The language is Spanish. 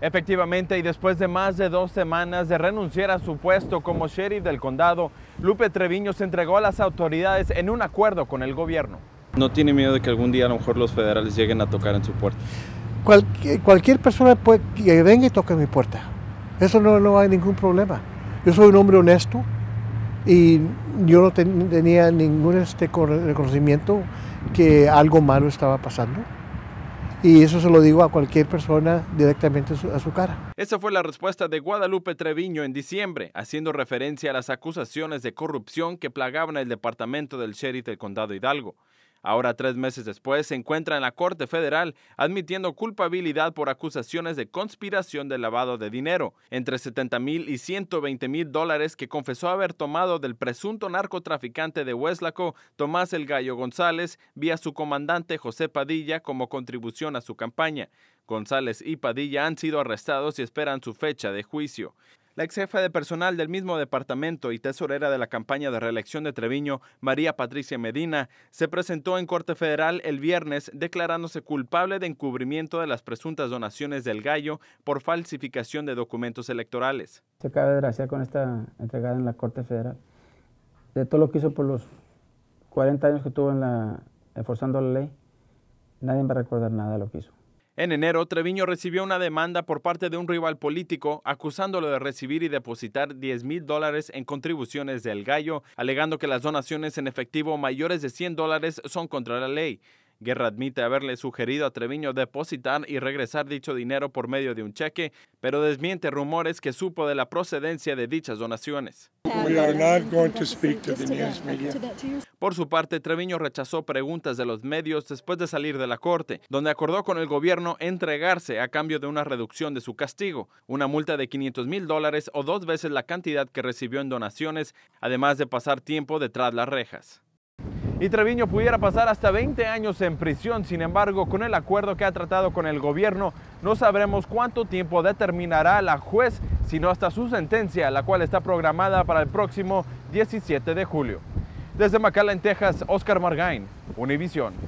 Efectivamente, y después de más de dos semanas de renunciar a su puesto como sheriff del condado, Lupe Treviño se entregó a las autoridades en un acuerdo con el gobierno. No tiene miedo de que algún día a lo mejor los federales lleguen a tocar en su puerta. Eh, cualquier, persona puede, que venga y toque mi puerta. Eso no, hay ningún problema. Yo soy un hombre honesto y yo no tenía ningún este reconocimiento que algo malo estaba pasando. Y eso se lo digo a cualquier persona directamente a su, cara. Esa fue la respuesta de Guadalupe Treviño en diciembre, haciendo referencia a las acusaciones de corrupción que plagaban el departamento del sheriff del condado Hidalgo. Ahora, tres meses después, se encuentra en la Corte Federal admitiendo culpabilidad por acusaciones de conspiración de lavado de dinero, entre 70 mil y 120 mil dólares que confesó haber tomado del presunto narcotraficante de Hueslaco, Tomás El Gallo González, vía su comandante José Padilla como contribución a su campaña. González y Padilla han sido arrestados y esperan su fecha de juicio. La ex jefe de personal del mismo departamento y tesorera de la campaña de reelección de Treviño, María Patricia Medina, se presentó en Corte Federal el viernes declarándose culpable de encubrimiento de las presuntas donaciones del gallo por falsificación de documentos electorales. Se acaba de con esta entregada en la Corte Federal. De todo lo que hizo por los 40 años que tuvo en la, enforzando la ley, nadie va a recordar nada de lo que hizo. En enero, Treviño recibió una demanda por parte de un rival político acusándolo de recibir y depositar 10 mil dólares en contribuciones del gallo, alegando que las donaciones en efectivo mayores de 100 dólares son contra la ley. Guerra admite haberle sugerido a Treviño depositar y regresar dicho dinero por medio de un cheque, pero desmiente rumores que supo de la procedencia de dichas donaciones. Por su parte, Treviño rechazó preguntas de los medios después de salir de la corte, donde acordó con el gobierno entregarse a cambio de una reducción de su castigo, una multa de 500 mil dólares o dos veces la cantidad que recibió en donaciones, además de pasar tiempo detrás las rejas y Treviño pudiera pasar hasta 20 años en prisión. Sin embargo, con el acuerdo que ha tratado con el gobierno, no sabremos cuánto tiempo determinará la juez, sino hasta su sentencia, la cual está programada para el próximo 17 de julio. Desde McAllen, Texas, Oscar Margain, Univisión.